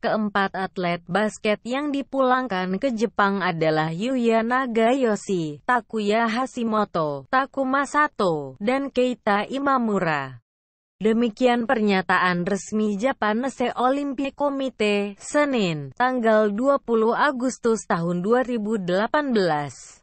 Keempat atlet basket yang dipulangkan ke Jepang adalah Yuya Nagayoshi, Takuya Hashimoto, Takuma Sato, dan Keita Imamura. Demikian pernyataan resmi Japanese Olympic Committee, Senin, tanggal 20 Agustus tahun 2018.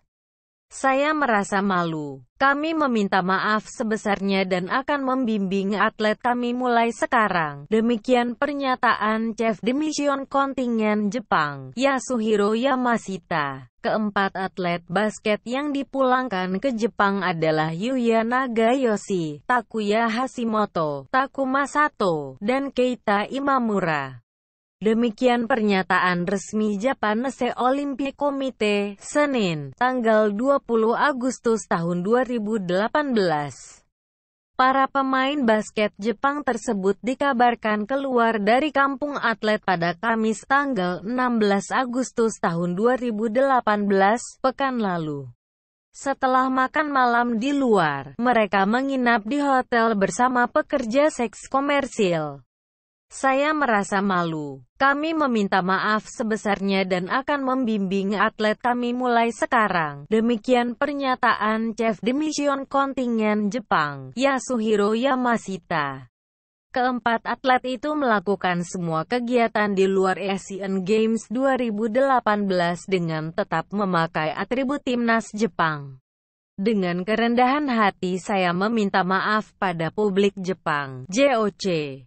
Saya merasa malu. Kami meminta maaf sebesarnya dan akan membimbing atlet kami mulai sekarang. Demikian pernyataan Chef Demision Kontingen Jepang, Yasuhiro Yamashita. Keempat atlet basket yang dipulangkan ke Jepang adalah Yuya Nagayoshi, Takuya Hashimoto, Takuma Sato, dan Keita Imamura. Demikian pernyataan resmi Japanese Olympic Committee, Senin, tanggal 20 Agustus tahun 2018. Para pemain basket Jepang tersebut dikabarkan keluar dari kampung atlet pada Kamis tanggal 16 Agustus tahun 2018, pekan lalu. Setelah makan malam di luar, mereka menginap di hotel bersama pekerja seks komersil. Saya merasa malu. Kami meminta maaf sebesarnya dan akan membimbing atlet kami mulai sekarang. Demikian pernyataan Chef Mission Kontingen Jepang, Yasuhiro Yamashita. Keempat atlet itu melakukan semua kegiatan di luar Asian Games 2018 dengan tetap memakai atribut timnas Jepang. Dengan kerendahan hati saya meminta maaf pada publik Jepang, JOC.